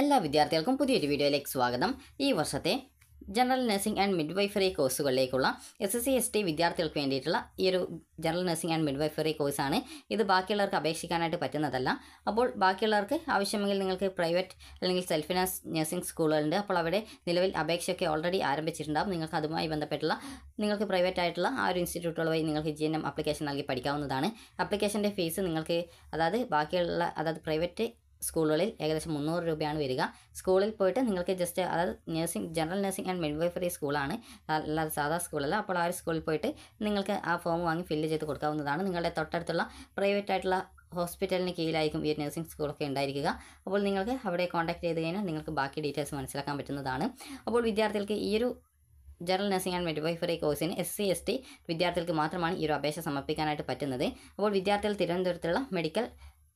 എല്ലാ വിദ്യാർത്ഥികൾക്കും പുതിയൊരു വീഡിയോയിലേക്ക് സ്വാഗതം ഈ വർഷത്തെ ജനറൽ നഴ്സിംഗ് ആൻഡ് മിഡ്വൈഫറി കോഴ്സുകളിലേക്കുള്ള S S C S T വിദ്യാർത്ഥികൾക്ക് വേണ്ടിയിട്ടുള്ള ഈ ഒരു ജനറൽ നഴ്സിംഗ് ആൻഡ് മിഡ്വൈഫറി കോഴ്സാണ് ഇത് ബാക്കിയുള്ളവർക്ക് അപേക്ഷിക്കാനായിട്ട് പറ്റുന്നതല്ല അപ്പോൾ ബാക്കിയുള്ളവർക്ക് ആവശ്യമെങ്കിൽ നിങ്ങൾക്ക് പ്രൈവറ്റ് അല്ലെങ്കിൽ സെൽഫ് ഫിനാൻസ് നഴ്സിംഗ് സ്കൂളുകളുണ്ട് അപ്പോൾ അവിടെ നിലവിൽ അപേക്ഷയൊക്കെ ഓൾറെഡി ആരംഭിച്ചിട്ടുണ്ടാകും നിങ്ങൾക്ക് അതുമായി ബന്ധപ്പെട്ടുള്ള നിങ്ങൾക്ക് പ്രൈവറ്റ് ആയിട്ടുള്ള ആ ഒരു ഇൻസ്റ്റിറ്റ്യൂട്ടുകൾ വഴി നിങ്ങൾക്ക് ജി എൻ എം അപ്ലിക്കേഷൻ നൽകി പഠിക്കാവുന്നതാണ് അപ്ലിക്കേഷൻ്റെ ഫീസ് നിങ്ങൾക്ക് അതായത് ബാക്കിയുള്ള അതായത് പ്രൈവറ്റ് സ്കൂളുകളിൽ ഏകദേശം മുന്നൂറ് രൂപയാണ് വരിക സ്കൂളിൽ പോയിട്ട് നിങ്ങൾക്ക് ജസ്റ്റ് അതായത് nursing general nursing and midwifery സ്കൂളാണ് അല്ലാതെ സാധാ സ്കൂളല്ല അപ്പോൾ ആ ഒരു സ്കൂളിൽ പോയിട്ട് നിങ്ങൾക്ക് ആ ഫോം വാങ്ങി ഫില്ല് ചെയ്ത് കൊടുക്കാവുന്നതാണ് നിങ്ങളുടെ തൊട്ടടുത്തുള്ള പ്രൈവറ്റ് ആയിട്ടുള്ള ഹോസ്പിറ്റലിന് കീഴിലായിരിക്കും ഈ നഴ്സിംഗ് സ്കൂളൊക്കെ ഉണ്ടായിരിക്കുക അപ്പോൾ നിങ്ങൾക്ക് അവിടെ കോൺടാക്ട് ചെയ്ത് കഴിഞ്ഞാൽ നിങ്ങൾക്ക് ബാക്കി ഡീറ്റെയിൽസ് മനസ്സിലാക്കാൻ പറ്റുന്നതാണ് അപ്പോൾ വിദ്യാർത്ഥികൾക്ക് ഈ ഒരു ജനറൽ നഴ്സിംഗ് ആൻഡ് മിഡ്വൈഫറി കോഴ്സിന് എസ് സി എസ് ടി വിദ്യാർത്ഥികൾക്ക് മാത്രമാണ് ഈ ഒരു അപേക്ഷ സമർപ്പിക്കാനായിട്ട് പറ്റുന്നത് അപ്പോൾ വിദ്യാർത്ഥികൾ തിരുവനന്തപുരത്തുള്ള മെഡിക്കൽ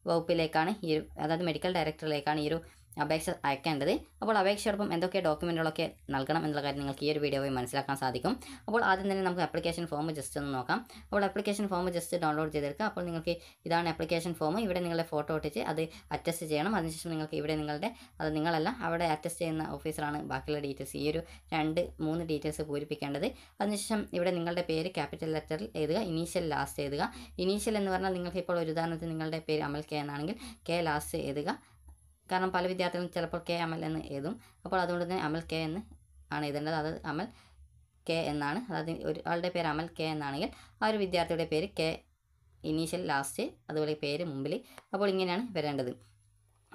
വകുപ്പിലേക്കാണ് ഈ അതായത് മെഡിക്കൽ ഡയറക്ടറിലേക്കാണ് ഈ ഒരു അപേക്ഷ അയക്കേണ്ടത് അപ്പോൾ അപേക്ഷയോടൊപ്പം എന്തൊക്കെ ഡോക്യുമെൻറ്റുകളൊക്കെ നൽകണം എന്നുള്ള കാര്യം നിങ്ങൾക്ക് ഈ ഒരു വീഡിയോ പോയി മനസ്സിലാക്കാൻ സാധിക്കും അപ്പോൾ ആദ്യം തന്നെ നമുക്ക് അപ്ലിക്കേഷൻ ഫോം ജസ്റ്റ് ഒന്ന് നോക്കാം അപ്പോൾ അപ്ലിക്കേഷൻ ഫോം ജസ്റ്റ് ഡൗൺലോഡ് ചെയ്തെടുക്കുക അപ്പോൾ നിങ്ങൾക്ക് ഇതാണ് അപ്ലിക്കേഷൻ ഫോം ഇവിടെ നിങ്ങളുടെ ഫോട്ടോ ഒട്ടിച്ച് അത് അറ്റസ്റ്റ് ചെയ്യണം അതിനുശേഷം നിങ്ങൾക്ക് ഇവിടെ നിങ്ങളുടെ അത് നിങ്ങളല്ല അവിടെ അറ്റസ്റ്റ് ചെയ്യുന്ന ഓഫീസറാണ് ബാക്കിയുള്ള ഡീറ്റെയിൽസ് ഈ ഒരു രണ്ട് മൂന്ന് ഡീറ്റെയിൽസ് പൂരിപ്പിക്കേണ്ടത് അതിനുശേഷം ഇവിടെ നിങ്ങളുടെ പേര് ക്യാപിറ്റൽ ലെറ്ററിൽ എഴുതുക ഇനീഷ്യൽ ലാസ്റ്റ് എഴുതുക ഇനീഷ്യൽ എന്ന് പറഞ്ഞാൽ നിങ്ങൾക്ക് ഇപ്പോൾ ഒരു ഉദാഹരണത്തിന് നിങ്ങളുടെ പേര് അമൽ കെ എന്നാണെങ്കിൽ കെ ലാസ്റ്റ് എഴുതുക കാരണം പല വിദ്യാർത്ഥികളും ചിലപ്പോൾ കെ അമൽ എന്ന് എഴുതും അപ്പോൾ അതുകൊണ്ട് തന്നെ അമൽ കെ എന്ന് ആണ് എഴുതേണ്ടത് അത് അമൽ കെ എന്നാണ് അതായത് ഒരാളുടെ പേര് അമൽ കെ എന്നാണെങ്കിൽ ആ ഒരു വിദ്യാർത്ഥിയുടെ പേര് കെ ഇനീഷ്യൽ ലാസ്റ്റ് അതുപോലെ പേര് മുമ്പിൽ അപ്പോൾ ഇങ്ങനെയാണ് വരേണ്ടത്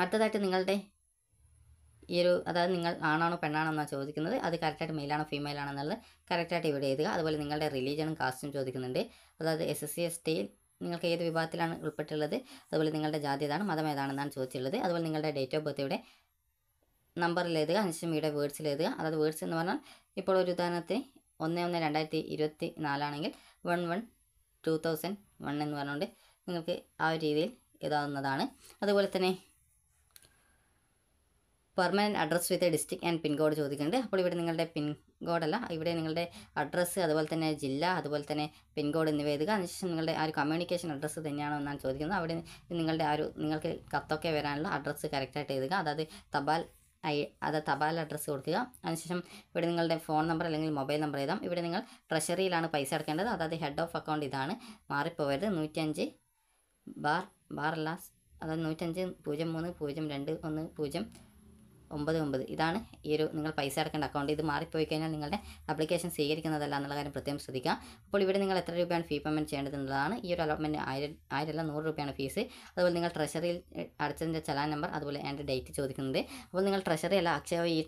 അടുത്തതായിട്ട് നിങ്ങളുടെ ഈ ഒരു അതായത് നിങ്ങൾ ആണാണോ പെണ്ണാണോ എന്നാണ് ചോദിക്കുന്നത് അത് കറക്റ്റായിട്ട് മെയിലാണോ ഫീമെയിൽ ആണോ എന്നുള്ളത് കറക്റ്റായിട്ട് ഇവിടെ എഴുതുക അതുപോലെ നിങ്ങളുടെ റിലീജിയനും കാസ്റ്റും ചോദിക്കുന്നുണ്ട് അതായത് എസ് എസ് സി എസ് ടിയിൽ നിങ്ങൾക്ക് ഏത് വിഭാഗത്തിലാണ് ഉൾപ്പെട്ടുള്ളത് അതുപോലെ നിങ്ങളുടെ ജാതി ഏതാണ് മതം ഏതാണെന്നാണ് ചോദിച്ചിട്ടുള്ളത് അതുപോലെ നിങ്ങളുടെ ഡേറ്റ് ഓഫ് ബർത്ത് ഇവിടെ നമ്പറിൽ എഴുതുക അതിനുശേഷം ഇവിടെ വേർഡ്സിൽ എഴുതുക അതായത് വേർഡ്സ് എന്ന് പറഞ്ഞാൽ ഇപ്പോൾ ഒരു ഉദാഹരണത്തിന് ഒന്ന് ഒന്ന് രണ്ടായിരത്തി ഇരുപത്തി നാലാണെങ്കിൽ one one two thousand one എന്ന് പറഞ്ഞുകൊണ്ട് നിങ്ങൾക്ക് ആ ഒരു രീതിയിൽ ഇതാവുന്നതാണ് അതുപോലെ തന്നെ permanent address with district and pin code ചോദിക്കുന്നുണ്ട് അപ്പോൾ ഇവിടെ നിങ്ങളുടെ പിൻ കോഡല്ല ഇവിടെ നിങ്ങളുടെ അഡ്രസ്സ് അതുപോലെ തന്നെ ജില്ല അതുപോലെ തന്നെ പിൻ കോഡ് എന്നിവ എഴുതുക അതിനുശേഷം നിങ്ങളുടെ ആ ഒരു കമ്മ്യൂണിക്കേഷൻ അഡ്രസ്സ് തന്നെയാണോ എന്നാണ് ചോദിക്കുന്നത് അവിടെ നിങ്ങളുടെ ആ ഒരു നിങ്ങൾക്ക് കത്തൊക്കെ വരാനുള്ള അഡ്രസ്സ് കറക്റ്റായിട്ട് എഴുതുക അതായത് തപാൽ ഐ അത് തപാൽ അഡ്രസ്സ് കൊടുക്കുക അതിനുശേഷം ഇവിടെ നിങ്ങളുടെ ഫോൺ നമ്പർ അല്ലെങ്കിൽ മൊബൈൽ നമ്പർ എഴുതാം ഇവിടെ നിങ്ങൾ ട്രഷറിയിലാണ് പൈസ അടക്കേണ്ടത് അതായത് ഹെഡ് ഓഫ് അക്കൗണ്ട് ഇതാണ് മാറിപ്പോവരുത് നൂറ്റഞ്ച് ബാർ ബാർ ലാസ് അതായത് നൂറ്റഞ്ച് പൂജ്യം മൂന്ന് പൂജ്യം രണ്ട് ഒന്ന് പൂജ്യം ഒമ്പത് ഒമ്പത് ഇതാണ് ഈ ഒരു നിങ്ങൾ പൈസ അടക്കേണ്ട അക്കൗണ്ട് ഇത് മാറിപ്പോയി കഴിഞ്ഞാൽ നിങ്ങളുടെ ആപ്ലിക്കേഷൻ സ്വീകരിക്കുന്നതല്ല എന്നുള്ള കാര്യം പ്രത്യേകം ശ്രദ്ധിക്കാം അപ്പോൾ ഇവിടെ നിങ്ങൾ എത്ര രൂപയാണ് ഫീ പേയ്മെൻറ്റ് ചെയ്യേണ്ടത് എന്നുള്ളതാണ് ഈ ഒരു അലോട്ട്മെൻറ്റ് ആയിരം ആയിരമല്ല നൂറ് രൂപയാണ് ഫീസ് അതുപോലെ നിങ്ങൾ ട്രഷറിയിൽ അടച്ചതിൻ്റെ ചലാൻ നമ്പർ അതുപോലെ എൻ്റെ ഡേറ്റ് ചോദിക്കുന്നുണ്ട് അപ്പോൾ നിങ്ങൾ ട്രഷറി അല്ല അക്ഷയ ഈ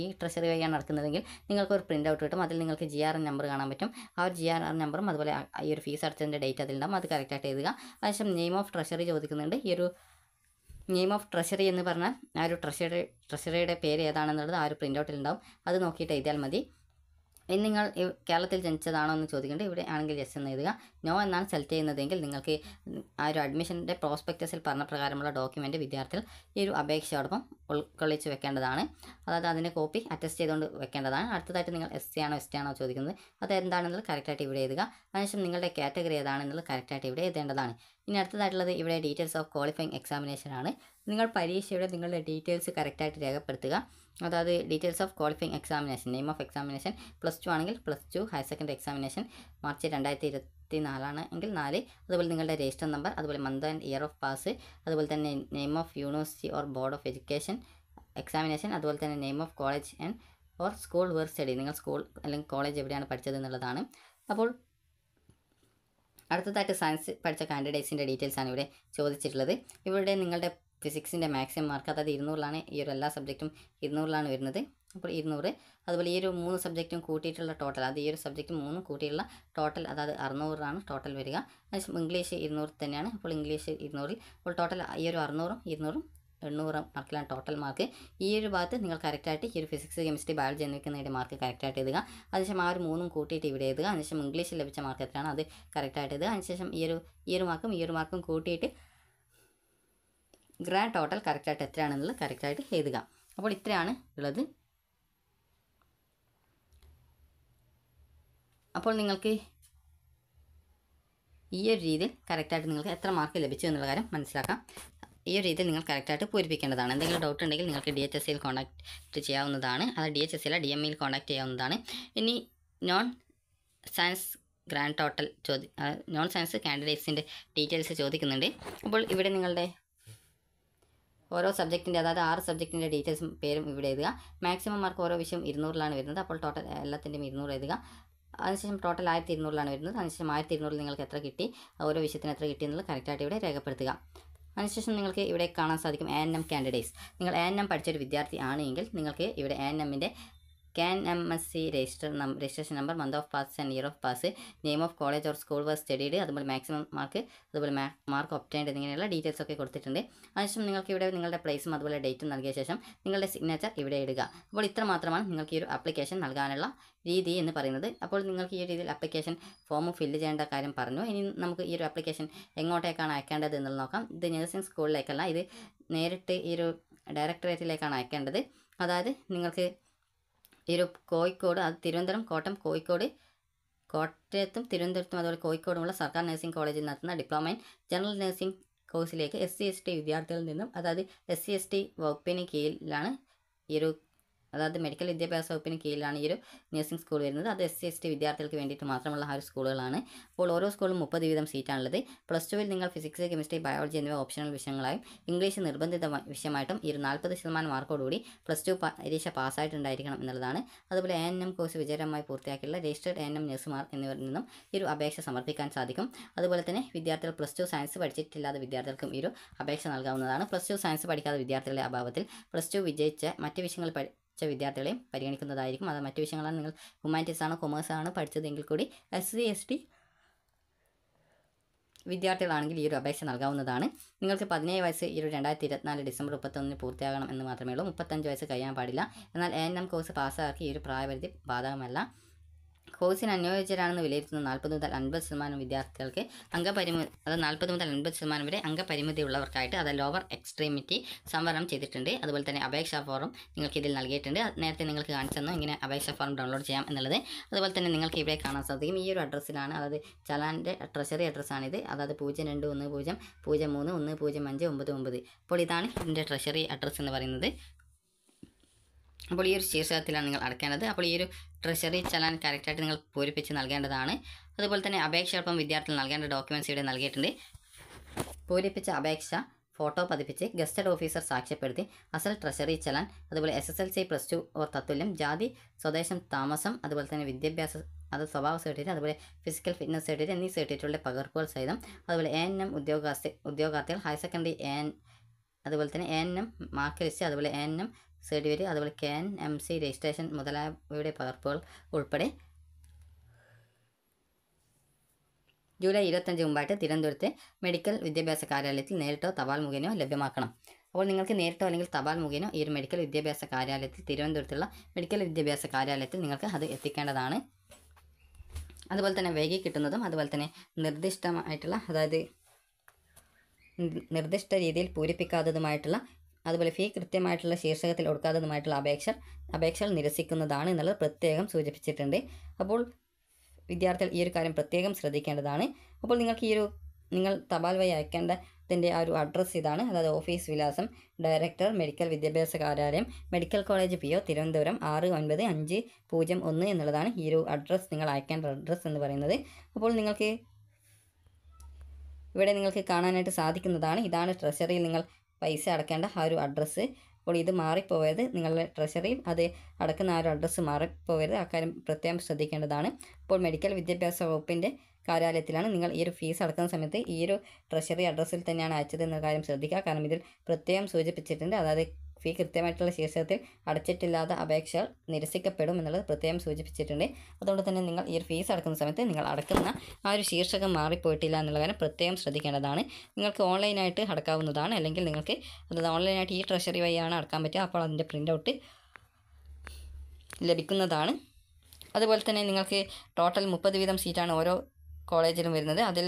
ഈ ട്രഷറി വഴിയാണ് നടക്കുന്നതെങ്കിൽ നിങ്ങൾക്ക് ഒരു പ്രിൻ്റ് ഔട്ട് കിട്ടും അതിൽ നിങ്ങൾക്ക് ജി ആർ എൻ നമ്പർ കാണാൻ പറ്റും ആ ഒരു ജി ആർ എൻ നമ്പറും അതുപോലെ ഈ ഒരു ഫീസ് അടച്ചതിൻ്റെ ഡേറ്റ് അതിലുണ്ടാകും അത് കറക്റ്റായിട്ട് എഴുതുക അതിനുശേഷം നെയിം ഓഫ് ട്രഷറി ചോദിക്കുന്നുണ്ട് ഈ ഒരു നെയിം ഓഫ് ട്രഷറി എന്ന് പറഞ്ഞാൽ ആ ഒരു ട്രഷറി ട്രഷറിയുടെ പേര് ഏതാണെന്നുള്ളത് ആ ഒരു പ്രിൻ്റ് ഔട്ടിൽ ഉണ്ടാവും അത് നോക്കിയിട്ട് എഴുതിയാൽ മതി ഇനി നിങ്ങൾ കേരളത്തിൽ ജനിച്ചതാണോ എന്ന് ചോദിക്കേണ്ടത് ഇവിടെ ആണെങ്കിൽ യെസ് എന്ന് എഴുതുക നോ എന്നാണ് സെലക്ട് ചെയ്യുന്നതെങ്കിൽ നിങ്ങൾക്ക് ആ ഒരു അഡ്മിഷൻ്റെ പ്രോസ്പെക്റ്റസിൽ പറഞ്ഞ പ്രകാരമുള്ള ഡോക്യുമെൻ്റ് വിദ്യാർത്ഥികൾ ഈ ഒരു അപേക്ഷയോടൊപ്പം ഉൾക്കൊള്ളിച്ച് വെക്കേണ്ടതാണ് അതായത് അതിൻ്റെ കോപ്പി അറ്റസ്റ്റ് ചെയ്തുകൊണ്ട് വെക്കേണ്ടതാണ് അടുത്തതായിട്ട് നിങ്ങൾ എസ് സി ആണോ എസ് ടി ആണോ ചോദിക്കുന്നത് അത് എന്താണെന്നുള്ളത് കറക്റ്റായിട്ട് ഇവിടെ എഴുതുക അതിനുശേഷം നിങ്ങളുടെ കാറ്റഗറി ഏതാണെന്നുള്ളത് കറക്റ്റായിട്ട് ഇവിടെ എഴുതേണ്ടതാണ് ഇനി അടുത്തതായിട്ടുള്ളത് ഇവിടെ ഡീറ്റെയിൽസ് ഓഫ് ക്വാളിഫയിങ് എക്സാമിനേഷൻ ആണ് നിങ്ങൾ പരീക്ഷയുടെ നിങ്ങളുടെ ഡീറ്റെയിൽസ് കറക്റ്റായിട്ട് രേഖപ്പെടുത്തുക അതായത് details of qualifying examination name of examination plus two ആണെങ്കിൽ plus two higher secondary examination March രണ്ടായിരത്തി ഇരുപത്തി നാലാണ് എങ്കിൽ നാല് അതുപോലെ നിങ്ങളുടെ രജിസ്റ്റർ നമ്പർ അതുപോലെ month and year of pass അതുപോലെ തന്നെ name of university or board of education examination അതുപോലെ തന്നെ name of college and or school where study നിങ്ങൾ സ്കൂൾ അല്ലെങ്കിൽ കോളേജ് എവിടെയാണ് പഠിച്ചത് എന്നുള്ളതാണ് അപ്പോൾ അടുത്തതായിട്ട് സയൻസ് പഠിച്ച കാൻഡിഡേറ്റ്സിൻ്റെ ഡീറ്റെയിൽസ് ആണ് ഇവിടെ ചോദിച്ചിട്ടുള്ളത് ഇവിടെ നിങ്ങളുടെ ഫിസിക്സിൻ്റെ മാക്സിമം മാർക്ക് അതായത് ഇരുന്നൂറിലാണ് ഈ ഒരു എല്ലാ സബ്ജക്റ്റും ഇരുന്നൂറിലാണ് വരുന്നത് അപ്പോൾ ഇരുന്നൂറ് അതുപോലെ ഈ ഒരു മൂന്ന് സബ്ജക്റ്റും കൂട്ടിയിട്ടുള്ള ടോട്ടൽ അത് ഈ ഒരു സബ്ജക്റ്റ് മൂന്ന് കൂട്ടിയിട്ടുള്ള ടോട്ടൽ അതായത് അറുന്നൂറാണ് ടോട്ടൽ വരിക ഇംഗ്ലീഷ് ഇരുന്നൂറ് തന്നെയാണ് അപ്പോൾ ഇംഗ്ലീഷ് ഇരുന്നൂറിൽ അപ്പോൾ ടോട്ടൽ ഈ ഒരു അറുന്നൂറും ഇരുന്നൂറും എണ്ണൂറ് മാർക്കിലാണ് ടോട്ടൽ മാർക്ക് ഈ ഒരു ഭാഗത്ത് നിങ്ങൾ കറക്റ്റായിട്ട് ഈ ഒരു ഫിസിക്സ് കെമിസ്ട്രി ബയോളജി എന്നിരിക്കുന്നതിൻ്റെ മാർക്ക് കറക്റ്റായിട്ട് എഴുതുക അതിനുശേഷം ആ ഒരു മൂന്നും കൂട്ടിയിട്ട് ഇവിടെ എഴുതുക അതിനുശേഷം ഇംഗ്ലീഷിൽ ലഭിച്ച മാർക്ക് എത്രയാണ് അത് കറക്റ്റായിട്ട് എഴുതുക അതിനുശേഷം ഈ ഒരു ഈ ഒരു മാർക്കും ഈ ഒരു മാർക്കും കൂട്ടിയിട്ട് ഗ്രാൻഡ് ടോട്ടൽ കറക്റ്റായിട്ട് എത്രയാണെന്നുള്ളത് കറക്റ്റായിട്ട് എഴുതുക അപ്പോൾ ഇത്രയാണ് ഉള്ളത് അപ്പോൾ നിങ്ങൾക്ക് ഈ ഒരു രീതിയിൽ കറക്റ്റായിട്ട് നിങ്ങൾക്ക് എത്ര മാർക്ക് ലഭിച്ചു എന്നുള്ള കാര്യം മനസ്സിലാക്കാം ഈ ഒരു രീതിയിൽ നിങ്ങൾ കറക്റ്റായിട്ട് പൂരിപ്പിക്കേണ്ടതാണ് എന്തെങ്കിലും ഡൗട്ട് ഉണ്ടെങ്കിൽ നിങ്ങൾക്ക് ഡി എച്ച് എസ് സിയിൽ കോൺടാക്ട് ചെയ്യാവുന്നതാണ് അത് ഡി എച്ച് എസ് സിയിലെ ഡി എം ഇയിൽ കോൺടാക്ട് ചെയ്യാവുന്നതാണ് ഇനി നോൺ സയൻസ് ഗ്രാൻഡ് ടോട്ടൽ ചോദി നോൺ സയൻസ് കാൻഡിഡേറ്റ്സിൻ്റെ ഡീറ്റെയിൽസ് ചോദിക്കുന്നുണ്ട് അപ്പോൾ ഇവിടെ നിങ്ങളുടെ ഓരോ സബ്ജക്റ്റിൻ്റെ അതായത് ആറ് സബ്ജക്റ്റിൻ്റെ ഡീറ്റെയിൽസും പേരും ഇവിടെ എഴുതുക മാക്സിമം മാർക്ക് ഓരോ വിഷയം ഇരുന്നൂറിലാണ് വരുന്നത് അപ്പോൾ ടോട്ടൽ എല്ലാത്തിൻ്റെയും ഇരുന്നൂറ് എഴുതുക അതിനുശേഷം ടോട്ടൽ ആയിരത്തി ഇരുന്നൂറിലാണ് വരുന്നത് അതിനുശേഷം ആയിരത്തി ഇരുന്നൂറിൽ നിങ്ങൾക്ക് എത്ര കിട്ടി ഓരോ വിഷയത്തിന് എത്ര കിട്ടി എന്നുള്ളത് കറക്റ്റായിട്ട് ഇവിടെ രേഖപ്പെടുത്തുക അതിനുശേഷം നിങ്ങൾക്ക് ഇവിടെ കാണാൻ സാധിക്കും എൻ എം കാൻഡിഡേറ്റ്സ് നിങ്ങൾ എൻ എം പഠിച്ചൊരു വിദ്യാർത്ഥി ആണെങ്കിൽ നിങ്ങൾക്ക് ഇവിടെ എൻ എമ്മിൻ്റെ can M S C register registration number month of pass and year of pass name of college or school was studied അതുപോലെ മാക്സിമം മാർക്ക് അതുപോലെ മാർക്ക് ഒപ്റ്റൈൻഡ് എന്നിങ്ങനെയുള്ള ഡീറ്റെയിൽസ് ഒക്കെ കൊടുത്തിട്ടുണ്ട് അതിനുശേഷം നിങ്ങൾക്ക് ഇവിടെ നിങ്ങളുടെ പ്ലേസും അതുപോലെ ഡേറ്റും നൽകിയ ശേഷം നിങ്ങളുടെ സിഗ്നേച്ചർ ഇവിടെ ഇടുക അപ്പോൾ ഇത്ര മാത്രമാണ് നിങ്ങൾക്ക് ഈ ഒരു അപ്ലിക്കേഷൻ നൽകാനുള്ള രീതി എന്ന് പറയുന്നത് അപ്പോൾ നിങ്ങൾക്ക് ഈ രീതിയിൽ അപ്ലിക്കേഷൻ ഫോം ഫില്ല് ചെയ്യേണ്ട കാര്യം പറഞ്ഞു ഇനി നമുക്ക് ഈ ഒരു അപ്ലിക്കേഷൻ എങ്ങോട്ടേക്കാണ് അയക്കേണ്ടത് എന്നുള്ളത് നോക്കാം ഇത് നഴ്സിംഗ് സ്കൂളിലേക്കല്ല ഇത് നേരിട്ട് ഈ ഒരു ഡയറക്ടറേറ്റിലേക്കാണ് അയക്കേണ്ടത് അതായത് നിങ്ങൾക്ക് ഇരു കോഴിക്കോട് അത് തിരുവനന്തപുരം കോട്ടം കോഴിക്കോട് കോട്ടയത്തും തിരുവനന്തപുരത്തും അതുപോലെ കോഴിക്കോടുമുള്ള സർക്കാർ നഴ്സിംഗ് കോളേജിൽ നടത്തുന്ന ഡിപ്ലോമ ഇൻ ജനറൽ നഴ്സിംഗ് കോഴ്സിലേക്ക് എസ് സി എസ് ടി വിദ്യാർത്ഥികളിൽ നിന്നും അതായത് എസ് സി എസ് ടി വകുപ്പിന് കീഴിലാണ് ഈ ഒരു അതായത് മെഡിക്കൽ വിദ്യാഭ്യാസ വകുപ്പിന് കീഴിലാണ് ഈ ഒരു നഴ്സിംഗ് സ്കൂൾ വരുന്നത് അത് എസ് സി എസ് ടി വിദ്യാർത്ഥികൾക്ക് വേണ്ടിയിട്ട് മാത്രമുള്ള ആ ഒരു സ്കൂളുകളാണ് അപ്പോൾ ഓരോ സ്കൂളും മുപ്പത് വീതം സീറ്റാണുള്ളത് പ്ലസ് ടുവിൽ നിങ്ങൾ ഫിസിക്സ് കെമിസ്ട്രി ബയോളജി എന്നിവ ഓപ്ഷണൽ വിഷയങ്ങളായും ഇംഗ്ലീഷ് നിർബന്ധിത വിഷയമായിട്ടും ഈ ഒരു നാൽപ്പത് ശതമാനം മാർക്കോടുകൂടി പ്ലസ് ടു പരീക്ഷ പാസ്സായിട്ടുണ്ടായിരിക്കണം എന്നുള്ളതാണ് അതുപോലെ എൻ എം കോഴ്സ് വിജയകരമായി പൂർത്തിയാക്കിയുള്ള രജിസ്റ്റേഡ് എൻ എം നഴ്സുമാർ എന്നിവരിൽ നിന്നും ഈ ഒരു അപേക്ഷ സമർപ്പിക്കാൻ സാധിക്കും അതുപോലെ തന്നെ വിദ്യാർത്ഥികൾ പ്ലസ് ടു സയൻസ് പഠിച്ചിട്ടില്ലാത്ത വിദ്യാർത്ഥികൾക്കും ഈ ഒരു അപേക്ഷ നൽകാവുന്നതാണ് പ്ലസ് ടു സയൻസ് പഠിക്കാത്ത വിദ്യാർത്ഥികളുടെ അഭാവത്തിൽ പ്ലസ് ടു വിജയിച്ച മറ്റ് വിഷയങ്ങൾ പഠിച്ച വിദ്യാർത്ഥികളെയും പരിഗണിക്കുന്നതായിരിക്കും അത് മറ്റു വിഷയങ്ങളാണ് നിങ്ങൾ ഹ്യൂമാനിറ്റീസ് ആണ് കൊമേഴ്സ് ആണ് പഠിച്ചതെങ്കിൽ കൂടി എസ് സി എസ് ടി വിദ്യാർത്ഥികളാണെങ്കിൽ ഈ ഒരു അപേക്ഷ നൽകാവുന്നതാണ് നിങ്ങൾക്ക് പതിനേഴ് വയസ്സ് ഈ ഒരു രണ്ടായിരത്തി ഇരുപത്തിനാല് ഡിസംബർ മുപ്പത്തൊന്നിന് പൂർത്തിയാകണം എന്ന് മാത്രമേ ഉള്ളൂ മുപ്പത്തഞ്ച് വയസ്സ് കഴിയാൻ പാടില്ല എന്നാൽ എൻ എം കോഴ്സ് പാസ്സാക്കി ഈ ഒരു പ്രായപരിധി ബാധകമല്ല കോഴ്സിന് അനുയോജ്യരാണെന്ന് വിലയിരുത്തുന്ന നാൽപ്പത് മുതൽ അൻപത് ശതമാനം വിദ്യാർത്ഥികൾക്ക് അംഗപരിമിതി അത് നാൽപ്പത് മുതൽ അൻപത് ശതമാനം വരെ അംഗപരിമിതി ഉള്ളവർക്കായിട്ട് അത് ലോവർ എക്സ്ട്രീമിറ്റി സംവരണം ചെയ്തിട്ടുണ്ട് അതുപോലെ തന്നെ അപേക്ഷാ ഫോറം നിങ്ങൾക്ക് ഇതിൽ നൽകിയിട്ടുണ്ട് നേരത്തെ നിങ്ങൾക്ക് കാണിച്ചു ഇങ്ങനെ അപേക്ഷാ ഫോം ഡൗൺലോഡ് ചെയ്യാം എന്നുള്ളത് അതുപോലെ തന്നെ നിങ്ങൾക്ക് ഇവിടെ കാണാൻ സാധിക്കും ഈ ഒരു അഡ്രസ്സിലാണ് അതായത് ചലാൻ്റെ ട്രഷറി അഡ്രസ്സാണിത് അതായത് പൂജ്യം രണ്ട് ഒന്ന് പൂജ്യം പൂജ്യം മൂന്ന് ഒന്ന് പൂജ്യം അഞ്ച് ഒമ്പത് ഒമ്പത് അപ്പോൾ ഇതാണ് ഇതിൻ്റെ ട്രഷറി അഡ്രസ്സ് എന്ന് പറയുന്നത് അപ്പോൾ ഈ ഒരു ശീർഷകത്തിലാണ് നിങ്ങൾ അടക്കേണ്ടത് അപ്പോൾ ഈ ഒരു ട്രഷറി ചലാൻ കറക്റ്റായിട്ട് നിങ്ങൾ പൂരിപ്പിച്ച് നൽകേണ്ടതാണ് അതുപോലെ തന്നെ അപേക്ഷയോടൊപ്പം വിദ്യാർത്ഥികൾ നൽകേണ്ട ഡോക്യുമെൻസ് ഇവിടെ നൽകിയിട്ടുണ്ട് പൂരിപ്പിച്ച അപേക്ഷ ഫോട്ടോ പതിപ്പിച്ച് ഗസ്റ്റഡ് ഓഫീസർ സാക്ഷ്യപ്പെടുത്തി അസൽ ട്രഷറി ചലാൻ അതുപോലെ S S L C plus two or തത്തുല്യം ജാതി സ്വദേശം താമസം അതുപോലെ തന്നെ വിദ്യാഭ്യാസ അത് സ്വഭാവ സർട്ടിഫിക്കറ്റ് അതുപോലെ ഫിസിക്കൽ ഫിറ്റ്നസ് സർട്ടിഫിക്കറ്റ് എന്നീ സർട്ടിഫിക്കറ്റുകളുടെ പകർപ്പുകൾ സഹിതം അതുപോലെ എ എൻ എം ഉദ്യോഗാർത്ഥി ഉദ്യോഗാർത്ഥികൾ ഹയർ സെക്കൻഡറി എൻ അതുപോലെ തന്നെ എൻ എം മാർക്ക് ലിസ്റ്റ് അതുപോലെ എൻ എം സർട്ടിഫിക്കറ്റ് അതുപോലെ K N M C registration മുതലായവയുടെ പകർപ്പുകൾ ഉൾപ്പെടെ ജൂലൈ ഇരുപത്തഞ്ച് മുമ്പായിട്ട് തിരുവനന്തപുരത്തെ മെഡിക്കൽ വിദ്യാഭ്യാസ കാര്യാലയത്തിൽ നേരിട്ടോ തപാൽ മുഖേനയോ ലഭ്യമാക്കണം അപ്പോൾ നിങ്ങൾക്ക് നേരിട്ടോ അല്ലെങ്കിൽ തപാൽ മുഖേനോ ഈ ഒരു മെഡിക്കൽ വിദ്യാഭ്യാസ കാര്യാലയത്തിൽ തിരുവനന്തപുരത്തുള്ള മെഡിക്കൽ വിദ്യാഭ്യാസ കാര്യാലയത്തിൽ നിങ്ങൾക്ക് അത് എത്തിക്കേണ്ടതാണ് അതുപോലെ തന്നെ വൈകി കിട്ടുന്നതും അതുപോലെ തന്നെ നിർദ്ദിഷ്ടമായിട്ടുള്ള അതായത് നിർദ്ദിഷ്ട രീതിയിൽ പൂരിപ്പിക്കാത്തതുമായിട്ടുള്ള അതുപോലെ ഫീ കൃത്യമായിട്ടുള്ള ശീർഷകത്തിൽ ഒടുക്കാത്തതുമായിട്ടുള്ള അപേക്ഷ അപേക്ഷകൾ നിരസിക്കുന്നതാണ് എന്നുള്ളത് പ്രത്യേകം സൂചിപ്പിച്ചിട്ടുണ്ട് അപ്പോൾ വിദ്യാർത്ഥികൾ ഈ ഒരു കാര്യം പ്രത്യേകം ശ്രദ്ധിക്കേണ്ടതാണ് അപ്പോൾ നിങ്ങൾക്ക് ഈ ഒരു നിങ്ങൾ തപാൽ വഴി അയക്കേണ്ടതിൻ്റെ ആ ഒരു അഡ്രസ്സ് ഇതാണ് അതായത് ഓഫീസ് വിലാസം ഡയറക്ടർ മെഡിക്കൽ വിദ്യാഭ്യാസ കാര്യാലയം medical college P O Thiruvananthapuram ആറ് ഒൻപത് അഞ്ച് പൂജ്യം ഒന്ന് എന്നുള്ളതാണ് ഈ ഒരു അഡ്രസ്സ് നിങ്ങൾ അയക്കേണ്ട അഡ്രസ്സ് എന്ന് പറയുന്നത് അപ്പോൾ നിങ്ങൾക്ക് ഇവിടെ നിങ്ങൾക്ക് കാണാനായിട്ട് സാധിക്കുന്നതാണ് ഇതാണ് ട്രഷറിയിൽ നിങ്ങൾ പൈസ അടക്കേണ്ട ആ ഒരു അഡ്രസ്സ് അപ്പോൾ ഇത് മാറിപ്പോയത് നിങ്ങളുടെ ട്രഷറിയിൽ അത് അടക്കുന്ന ആ ഒരു അഡ്രസ്സ് മാറിപ്പോയത് അക്കാര്യം പ്രത്യേകം ശ്രദ്ധിക്കേണ്ടതാണ് അപ്പോൾ മെഡിക്കൽ വിദ്യാഭ്യാസ വകുപ്പിൻ്റെ കാര്യാലയത്തിലാണ് നിങ്ങൾ ഈ ഒരു ഫീസ് അടക്കുന്ന സമയത്ത് ഈ ഒരു ട്രഷറി അഡ്രസ്സിൽ തന്നെയാണ് അയച്ചത് എന്ന കാര്യം ശ്രദ്ധിക്കുക കാരണം ഇതിൽ പ്രത്യേകം സൂചിപ്പിച്ചിട്ടുണ്ട് അതായത് ഫീ കൃത്യമായിട്ടുള്ള ശീർഷകത്തിൽ അടച്ചിട്ടില്ലാത്ത അപേക്ഷകൾ നിരസിക്കപ്പെടും എന്നുള്ളത് പ്രത്യേകം സൂചിപ്പിച്ചിട്ടുണ്ട് അതുകൊണ്ട് തന്നെ നിങ്ങൾ ഈ ഫീസ് അടക്കുന്ന സമയത്ത് നിങ്ങൾ അടക്കുന്ന ആ ഒരു ശീർഷകം മാറിപ്പോയിട്ടില്ല എന്നുള്ള കാര്യം പ്രത്യേകം ശ്രദ്ധിക്കേണ്ടതാണ് നിങ്ങൾക്ക് ഓൺലൈനായിട്ട് അടക്കാവുന്നതാണ് അല്ലെങ്കിൽ നിങ്ങൾക്ക് അതായത് ഓൺലൈനായിട്ട് ഈ ട്രഷറി വഴിയാണ് അടക്കാൻ പറ്റുക അപ്പോൾ അതിൻ്റെ പ്രിൻ്റ് ഔട്ട് ലഭിക്കുന്നതാണ് അതുപോലെ തന്നെ നിങ്ങൾക്ക് ടോട്ടൽ മുപ്പത് വീതം സീറ്റാണ് ഓരോ കോളേജിലും വരുന്നത് അതിൽ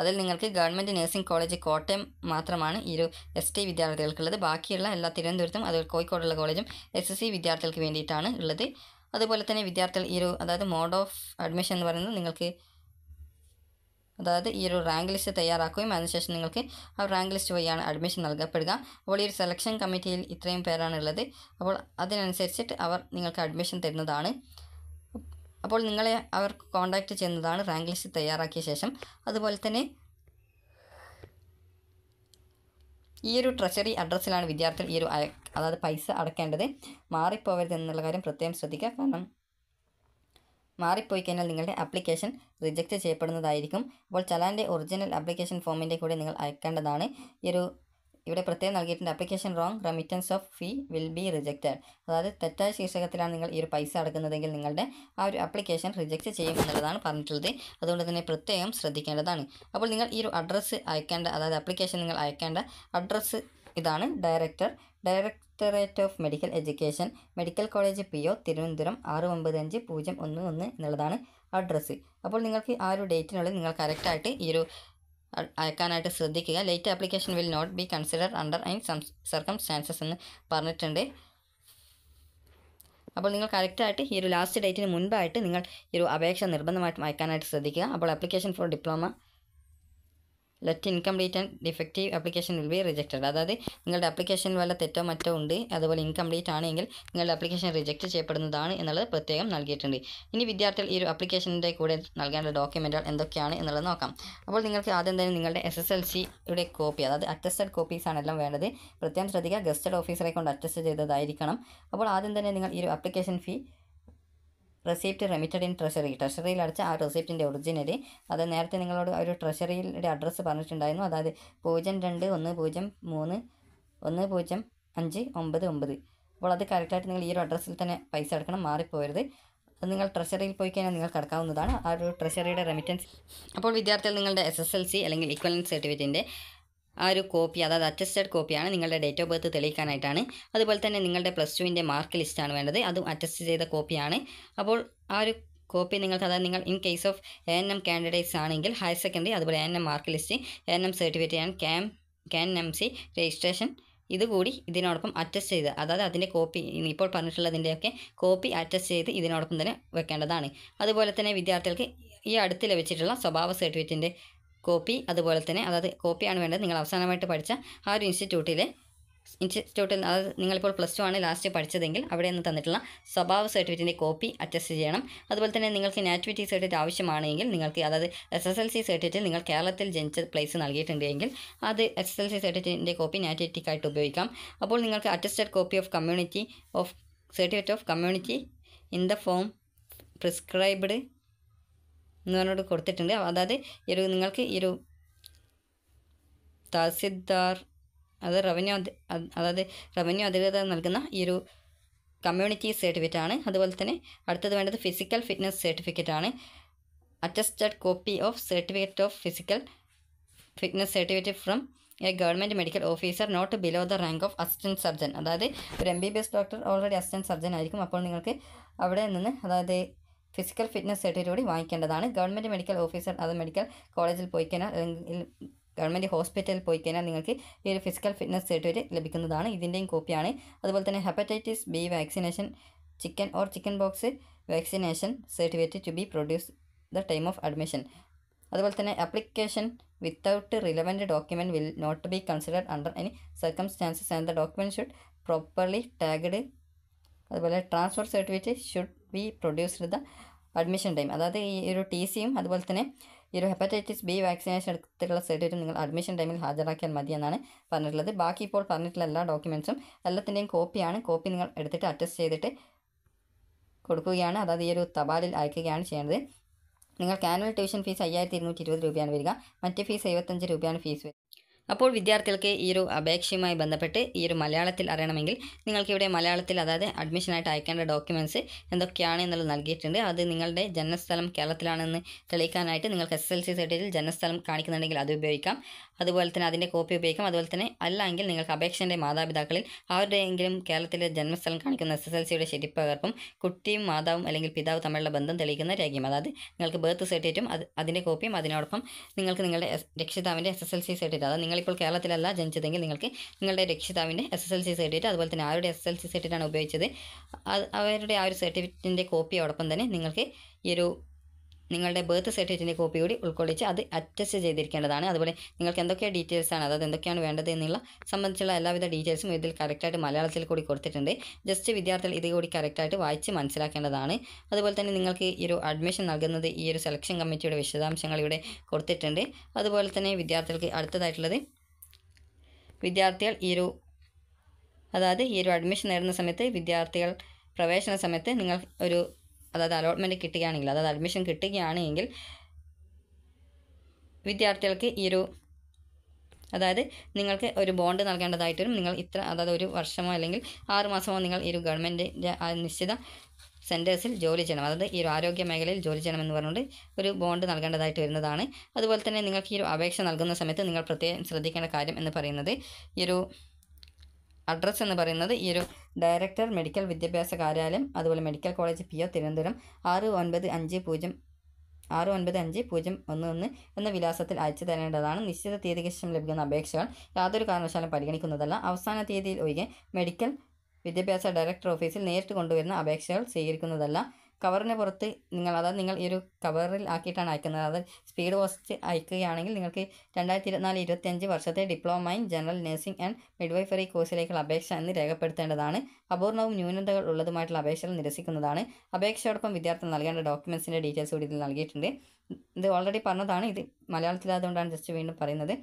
അതിൽ നിങ്ങൾക്ക് ഗവൺമെൻറ് നഴ്സിംഗ് കോളേജ് കോട്ടയം മാത്രമാണ് ഈ ഒരു എസ് ടി വിദ്യാർത്ഥികൾക്കുള്ളത് ബാക്കിയുള്ള എല്ലാ തിരുവനന്തപുരത്തും അതുപോലെ കോഴിക്കോടുള്ള കോളേജും എസ് എസ് സി വിദ്യാർത്ഥികൾക്ക് വേണ്ടിയിട്ടാണ് ഉള്ളത് അതുപോലെ തന്നെ വിദ്യാർത്ഥികൾ ഈ ഒരു അതായത് മോഡ് ഓഫ് അഡ്മിഷൻ എന്ന് പറയുന്നത് നിങ്ങൾക്ക് അതായത് ഈ ഒരു റാങ്ക് ലിസ്റ്റ് തയ്യാറാക്കുകയും അതിനുശേഷം നിങ്ങൾക്ക് ആ റാങ്ക് ലിസ്റ്റ് വഴിയാണ് അഡ്മിഷൻ നൽകപ്പെടുക അപ്പോൾ ഈ ഒരു സെലക്ഷൻ കമ്മിറ്റിയിൽ ഇത്രയും പേരാണുള്ളത് അപ്പോൾ അതിനനുസരിച്ചിട്ട് അവർ നിങ്ങൾക്ക് അഡ്മിഷൻ തരുന്നതാണ് അപ്പോൾ നിങ്ങളെ അവർക്ക് കോൺടാക്റ്റ് ചെയ്യുന്നതാണ് റാങ്ക് ലിസ്റ്റ് തയ്യാറാക്കിയ ശേഷം അതുപോലെ തന്നെ ഈ ഒരു ട്രഷറി അഡ്രസ്സിലാണ് വിദ്യാർത്ഥികൾ ഈ ഒരു അതായത് പൈസ അടക്കേണ്ടത് മാറിപ്പോവരുത് എന്നുള്ള കാര്യം പ്രത്യേകം ശ്രദ്ധിക്കുക കാരണം മാറിപ്പോയി കഴിഞ്ഞാൽ നിങ്ങളുടെ ആപ്ലിക്കേഷൻ റിജക്റ്റ് ചെയ്യപ്പെടുന്നതായിരിക്കും അപ്പോൾ ചലാൻ്റെ ഒറിജിനൽ ആപ്ലിക്കേഷൻ ഫോമിൻ്റെ കൂടെ നിങ്ങൾ അയക്കേണ്ടതാണ് ഈ ഒരു ഇവിടെ പ്രത്യേകം നൽകിയിട്ടുണ്ട് application wrong remittance of fee will be rejected അതായത് തെറ്റായ ശീർഷകത്തിലാണ് നിങ്ങൾ ഈ ഒരു പൈസ അടക്കുന്നതെങ്കിൽ നിങ്ങളുടെ ആ ഒരു അപ്ലിക്കേഷൻ റിജക്റ്റ് ചെയ്യും എന്നുള്ളതാണ് പറഞ്ഞിട്ടുള്ളത് അതുകൊണ്ട് തന്നെ പ്രത്യേകം ശ്രദ്ധിക്കേണ്ടതാണ് അപ്പോൾ നിങ്ങൾ ഈ ഒരു അഡ്രസ്സ് അയക്കേണ്ട അതായത് അപ്ലിക്കേഷൻ നിങ്ങൾ അയക്കേണ്ട അഡ്രസ്സ് ഇതാണ് director directorate of medical education medical college P O Thiruvananthapuram ആറ് ഒമ്പത് അഞ്ച് പൂജ്യം ഒന്ന് ഒന്ന് എന്നുള്ളതാണ് അഡ്രസ്സ് അപ്പോൾ നിങ്ങൾക്ക് ആ ഒരു ഡേറ്റിനുള്ളിൽ നിങ്ങൾ കറക്റ്റായിട്ട് ഈ ഒരു അയക്കാനായിട്ട് ശ്രദ്ധിക്കുക late application will not be consider under in circumstances എന്ന് പറഞ്ഞിട്ടുണ്ട് അപ്പോൾ നിങ്ങൾ കറക്റ്റായിട്ട് ഈ ഒരു ലാസ്റ്റ് ഡേറ്റിന് മുൻപായിട്ട് നിങ്ങൾ ഈ ഒരു അപേക്ഷ നിർബന്ധമായിട്ടും അയക്കാനായിട്ട് ശ്രദ്ധിക്കുക അപ്പോൾ application for diploma let incomplete and defective application will be rejected അതായത് നിങ്ങളുടെ അപ്ലിക്കേഷൻ വല്ല തെറ്റോ മറ്റോ ഉണ്ട് അതുപോലെ ഇൻകംപ്ലീറ്റ് ആണെങ്കിൽ നിങ്ങളുടെ അപ്ലിക്കേഷൻ റിജക്റ്റ് ചെയ്യപ്പെടുന്നതാണ് എന്നുള്ളത് പ്രത്യേകം നൽകിയിട്ടുണ്ട് ഇനി വിദ്യാർത്ഥികൾ ഈ ഒരു അപ്ലിക്കേഷൻ്റെ കൂടെ നൽകേണ്ട ഡോക്യുമെൻറ്റുകൾ എന്തൊക്കെയാണ് എന്നുള്ളത് നോക്കാം അപ്പോൾ നിങ്ങൾക്ക് ആദ്യം തന്നെ നിങ്ങളുടെ എസ് എസ് എൽ സിയുടെ കോപ്പി അതായത് അറ്റസ്റ്റഡ് കോപ്പീസാണ് എല്ലാം വേണ്ടത് പ്രത്യേകം ശ്രദ്ധിക്കുക ഗസ്റ്റഡ് ഓഫീസറെ കൊണ്ട് അറ്റസ്റ്റ് ചെയ്തതായിരിക്കണം അപ്പോൾ ആദ്യം തന്നെ നിങ്ങൾ ഈ ഒരു application fee receipt remitted in treasury ട്രഷറിയിൽ അടച്ച ആ റെസിപ്റ്റിൻ്റെ ഒറിജിനൽ അത് നേരത്തെ നിങ്ങളോട് ഒരു ട്രഷറിയുടെ അഡ്രസ്സ് പറഞ്ഞിട്ടുണ്ടായിരുന്നു അതായത് പൂജ്യം രണ്ട് ഒന്ന് പൂജ്യം മൂന്ന് ഒന്ന് പൂജ്യം അഞ്ച് ഒമ്പത് ഒമ്പത് അപ്പോൾ അത് കറക്റ്റായിട്ട് നിങ്ങൾ ഈ ഒരു അഡ്രസ്സിൽ തന്നെ പൈസ അടക്കണം മാറിപ്പോയത് അത് നിങ്ങൾ ട്രഷറിയിൽ പോയി കഴിഞ്ഞാൽ നിങ്ങൾക്ക് അടക്കാവുന്നതാണ് ആ ഒരു ട്രഷറിയുടെ റെമിറ്റൻസ് അപ്പോൾ വിദ്യാർത്ഥികൾ നിങ്ങളുടെ എസ് എസ് എൽ സി അല്ലെങ്കിൽ ഇക്വലൻസ് സർട്ടിഫിക്കറ്റിൻ്റെ ആ ഒരു കോപ്പി അതായത് അറ്റസ്റ്റഡ് കോപ്പിയാണ് നിങ്ങളുടെ ഡേറ്റ് ഓഫ് ബർത്ത് തെളിയിക്കാനായിട്ടാണ് അതുപോലെ തന്നെ നിങ്ങളുടെ പ്ലസ് ടുവിൻ്റെ മാർക്ക് ലിസ്റ്റാണ് വേണ്ടത് അതും അറ്റസ്റ്റ് ചെയ്ത കോപ്പിയാണ് അപ്പോൾ ആ ഒരു കോപ്പി നിങ്ങൾക്ക് അതായത് നിങ്ങൾ in case of A N M candidates ആണെങ്കിൽ ഹയർ സെക്കൻഡറി അതുപോലെ N M mark list N M certificate and ക്യാം ക്യാൻ എം സി രജിസ്ട്രേഷൻ ഇതുകൂടി ഇതിനോടൊപ്പം അറ്റസ്റ്റ് ചെയ്ത് അതായത് അതിൻ്റെ കോപ്പി ഇപ്പോൾ പറഞ്ഞിട്ടുള്ളതിൻ്റെയൊക്കെ കോപ്പി അറ്റസ്റ്റ് ചെയ്ത് ഇതിനോടൊപ്പം തന്നെ വെക്കേണ്ടതാണ് അതുപോലെ തന്നെ വിദ്യാർത്ഥികൾക്ക് ഈ അടുത്ത് ലഭിച്ചിട്ടുള്ള സ്വഭാവ സർട്ടിഫിക്കറ്റിൻ്റെ കോപ്പി അതുപോലെ തന്നെ അതായത് കോപ്പിയാണ് വേണ്ടത് നിങ്ങൾ അവസാനമായിട്ട് പഠിച്ച ആ ഒരു ഇൻസ്റ്റിറ്റ്യൂട്ടിലെ ഇൻസ്റ്റിറ്റ്യൂട്ടിൽ അതായത് നിങ്ങളിപ്പോൾ പ്ലസ് ടു ആണ് ലാസ്റ്റ് പഠിച്ചതെങ്കിൽ അവിടെ നിന്ന് തന്നിട്ടുള്ള സ്വഭാവ സർട്ടിഫിക്കറ്റിൻ്റെ കോപ്പി അറ്റസ്റ്റ് ചെയ്യണം അതുപോലെ തന്നെ നിങ്ങൾക്ക് നാറ്റിവിറ്റി സർട്ടിഫിക്കറ്റ് ആവശ്യമാണെങ്കിൽ നിങ്ങൾക്ക് അതായത് S S L C certificate നിങ്ങൾ കേരളത്തിൽ ജനിച്ച പ്ലേസ് നൽകിയിട്ടുണ്ടെങ്കിൽ അത് എസ് എസ് എൽ സി സർട്ടിഫിക്കറ്റിൻ്റെ കോപ്പി നാറ്റിവിറ്റിക്കായിട്ട് ഉപയോഗിക്കാം അപ്പോൾ നിങ്ങൾക്ക് attested copy of community of certificate of community in the form prescribed നിങ്ങളോട് കൊടുത്തിട്ടുണ്ട് അതായത് ഈ ഒരു നിങ്ങൾക്ക് ഈ ഒരു തഹസിൽദാർ അത് റവന്യൂ അതായത് റവന്യൂ അധികൃതർ നൽകുന്ന ഈ ഒരു കമ്മ്യൂണിറ്റി സർട്ടിഫിക്കറ്റ് ആണ് അതുപോലെ തന്നെ അടുത്തത് വേണ്ടത് ഫിസിക്കൽ ഫിറ്റ്നസ് സർട്ടിഫിക്കറ്റ് ആണ് attested copy of certificate of physical fitness certificate from a government medical officer not below the rank of assistant surgeon അതായത് ഒരു M B B S doctor already assistant surgeon ആയിരിക്കും അപ്പോൾ നിങ്ങൾക്ക് അവിടെ നിന്ന് അതായത് physical fitness certificate വാങ്ങിക്കേണ്ടതാണ് government medical officer അത് മെഡിക്കൽ കോളേജിൽ പോയി കഴിഞ്ഞാൽ അല്ലെങ്കിൽ ഗവൺമെൻറ് ഹോസ്പിറ്റലിൽ പോയി കഴിഞ്ഞാൽ നിങ്ങൾക്ക് ഈ ഒരു ഫിസിക്കൽ ഫിറ്റ്നസ് സർട്ടിഫിക്കറ്റ് ലഭിക്കുന്നതാണ് ഇതിൻ്റെയും കോപ്പിയാണ് അതുപോലെ തന്നെ hepatitis B vaccination chicken or chicken pox vaccination certificate to be produce the time of admission അതുപോലെ തന്നെ application without relevant document will not be considered under any circumstances and the document should properly tagged അതുപോലെ transfer certificate should be produced the admission time അതായത് ഈ ഒരു T സിയും അതുപോലെ തന്നെ ഈ ഒരു ഹെപ്പറ്റൈറ്റിസ് ബി വാക്സിനേഷൻ എടുത്തിട്ടുള്ള സർട്ടിഫിക്കറ്റ് നിങ്ങൾ അഡ്മിഷൻ ടൈമിൽ ഹാജരാക്കിയാൽ മതി എന്നാണ് പറഞ്ഞിട്ടുള്ളത് ബാക്കി ഇപ്പോൾ പറഞ്ഞിട്ടുള്ള എല്ലാ ഡോക്യുമെൻസും എല്ലാത്തിൻ്റെയും കോപ്പിയാണ് കോപ്പി നിങ്ങൾ എടുത്തിട്ട് അറ്റസ്റ്റ് ചെയ്തിട്ട് കൊടുക്കുകയാണ് അതായത് ഈ ഒരു തപാലിൽ അയക്കുകയാണ് ചെയ്യേണ്ടത് നിങ്ങൾക്ക് ആനുവൽ ട്യൂഷൻ ഫീസ് അയ്യായിരത്തി ഇരുന്നൂറ്റി ഇരുപത് രൂപയാണ് വരിക മറ്റ് ഫീസ് എഴുപത്തഞ്ച് രൂപയാണ് ഫീസ് വരിക അപ്പോൾ വിദ്യാർത്ഥികൾക്ക് ഈ ഒരു അപേക്ഷയുമായി ബന്ധപ്പെട്ട് ഈ ഒരു മലയാളത്തിൽ അറിയണമെങ്കിൽ ഇവിടെ മലയാളത്തിൽ അതായത് അഡ്മിഷനായിട്ട് അയക്കേണ്ട ഡോക്യുമെൻറ്റ്സ് എന്തൊക്കെയാണ് എന്നുള്ളത് നൽകിയിട്ടുണ്ട് അത് നിങ്ങളുടെ ജനനസ്ഥലം കേരളത്തിലാണെന്ന് തെളിയിക്കാനായിട്ട് നിങ്ങൾക്ക് എസ് എൽ സി സർട്ടിഫിക്കറ്റിൽ ജനനസ്ഥലം കാണിക്കുന്നുണ്ടെങ്കിൽ അത് ഉപയോഗിക്കാം അതുപോലെ തന്നെ അതിൻ്റെ കോപ്പി ഉപയോഗിക്കാം അതുപോലെ തന്നെ അല്ലെങ്കിൽ നിങ്ങൾക്ക് അപേക്ഷൻ്റെ മാതാപിതാക്കളിൽ ആരുടെയെങ്കിലും കേരളത്തിലെ ജന്മസ്ഥലം കാണിക്കുന്ന എസ് എസ് എൽ സിയുടെ ശരിപ്പകർപ്പും കുട്ടിയും മാതാവും അല്ലെങ്കിൽ പിതാവ് തമ്മിലുള്ള ബന്ധം തെളിയിക്കുന്ന രേഖയും അതായത് നിങ്ങൾക്ക് ബർത്ത് സർട്ടിഫിക്കറ്റും അത് അതിൻ്റെ കോപ്പിയും അതിനോടൊപ്പം നിങ്ങൾക്ക് നിങ്ങളുടെ രക്ഷിതാവിൻ്റെ S S L C certificate അതായത് നിങ്ങളിപ്പോൾ കേരളത്തിലല്ല ജനിച്ചതെങ്കിൽ നിങ്ങൾക്ക് നിങ്ങളുടെ രക്ഷിതാവിൻ്റെ S S L C certificate അതുപോലെ തന്നെ ആരുടെ എസ് എൽ സി സർട്ടിഫിക്കറ്റാണ് ഉപയോഗിച്ചത് അവരുടെ ആ ഒരു സർട്ടിഫിക്കറ്റിൻ്റെ കോപ്പിയോടൊപ്പം തന്നെ നിങ്ങൾക്ക് ഈ ഒരു നിങ്ങളുടെ ബർത്ത് സർട്ടിഫിക്കറ്റിൻ്റെ കോപ്പി കൂടി ഉൾക്കൊള്ളിച്ച് അത് അറ്റസ്റ്റ് ചെയ്തിരിക്കേണ്ടതാണ് അതുപോലെ നിങ്ങൾക്ക് എന്തൊക്കെ ഡീറ്റെയിൽസ് ആണ് അതായത് എന്തൊക്കെയാണ് വേണ്ടത് എന്നുള്ള സംബന്ധിച്ചുള്ള എല്ലാവിധ ഡീറ്റെയിൽസും ഇതിൽ കറക്റ്റായിട്ട് മലയാളത്തിൽ കൂടി കൊടുത്തിട്ടുണ്ട് ജസ്റ്റ് വിദ്യാർത്ഥികൾ ഇത് കൂടി കറക്റ്റായിട്ട് വായിച്ച് മനസ്സിലാക്കേണ്ടതാണ് അതുപോലെ തന്നെ നിങ്ങൾക്ക് ഈ ഒരു അഡ്മിഷൻ നൽകുന്നത് ഈ ഒരു സെലക്ഷൻ കമ്മിറ്റിയുടെ വിശദാംശങ്ങൾ ഇവിടെ കൊടുത്തിട്ടുണ്ട് അതുപോലെ തന്നെ വിദ്യാർത്ഥികൾക്ക് അടുത്തതായിട്ടുള്ളത് വിദ്യാർത്ഥികൾ ഈ ഒരു അതായത് ഈ ഒരു അഡ്മിഷൻ നേടുന്ന സമയത്ത് വിദ്യാർത്ഥികൾ പ്രവേശന സമയത്ത് നിങ്ങൾ ഒരു അതായത് അലോട്ട്മെൻറ്റ് കിട്ടുകയാണെങ്കിൽ അതായത് അഡ്മിഷൻ കിട്ടുകയാണെങ്കിൽ വിദ്യാർത്ഥികൾക്ക് ഈ ഒരു അതായത് നിങ്ങൾക്ക് ഒരു ബോണ്ട് നൽകേണ്ടതായിട്ട് വരും നിങ്ങൾ ഇത്ര അതായത് ഒരു വർഷമോ അല്ലെങ്കിൽ ആറുമാസമോ നിങ്ങൾ ഈ ഒരു ഗവൺമെൻറ്റിൻ്റെ നിശ്ചിത സെൻറ്റേഴ്സിൽ ജോലി ചെയ്യണം അതായത് ഈ ഒരു ആരോഗ്യ മേഖലയിൽ ജോലി ചെയ്യണം എന്ന് പറഞ്ഞുകൊണ്ട് ഒരു ബോണ്ട് നൽകേണ്ടതായിട്ട് വരുന്നതാണ് അതുപോലെ തന്നെ നിങ്ങൾക്ക് ഈ ഒരു അപേക്ഷ നൽകുന്ന സമയത്ത് നിങ്ങൾ പ്രത്യേകം ശ്രദ്ധിക്കേണ്ട കാര്യം എന്ന് പറയുന്നത് ഈ ഒരു അഡ്രസ്സ് എന്ന് പറയുന്നത് ഈ ഒരു ഡയറക്ടർ മെഡിക്കൽ വിദ്യാഭ്യാസ കാര്യാലയം അതുപോലെ medical college P O Thiruvananthapuram ആറ് ഒൻപത് അഞ്ച് പൂജ്യം ആറ് ഒൻപത് അഞ്ച് പൂജ്യം ഒന്ന് ഒന്ന് എന്ന വിലാസത്തിൽ അയച്ചു തരേണ്ടതാണ് നിശ്ചിത തീയതിക്ക് ശേഷം ലഭിക്കുന്ന അപേക്ഷകൾ യാതൊരു കാരണവശാലും പരിഗണിക്കുന്നതല്ല അവസാന തീയതിയിൽ ഒഴികെ മെഡിക്കൽ വിദ്യാഭ്യാസ ഡയറക്ടർ ഓഫീസിൽ നേരിട്ട് കൊണ്ടുവരുന്ന അപേക്ഷകൾ സ്വീകരിക്കുന്നതല്ല കവറിന് പുറത്ത് നിങ്ങൾ അതായത് നിങ്ങൾ ഈ ഒരു കവറിൽ ആക്കിയിട്ടാണ് അയക്കുന്നത് അതായത് സ്പീഡ് പോസ്റ്റ് അയക്കുകയാണെങ്കിൽ നിങ്ങൾക്ക് രണ്ടായിരത്തി ഇരുപത്തിനാല് ഇരുപത്തിയഞ്ച് വർഷത്തെ diploma in general nursing and midwifery കോഴ്സിലേക്കുള്ള അപേക്ഷ എന്ന് രേഖപ്പെടുത്തേണ്ടതാണ് അപൂർണവും ന്യൂനതകൾ ഉള്ളതുമായിട്ടുള്ള അപേക്ഷകൾ നിരസിക്കുന്നതാണ് അപേക്ഷയോടൊപ്പം വിദ്യാർത്ഥി നൽകേണ്ട ഡോക്യുമെൻസിൻ്റെ ഡീറ്റെയിൽസ് കൂടി ഇതിൽ നൽകിയിട്ടുണ്ട് ഇത് ഓൾറെഡി പറഞ്ഞതാണ് ഇത് മലയാളത്തിലായതുകൊണ്ടാണ് ജസ്റ്റ് വീണ്ടും പറയുന്നത്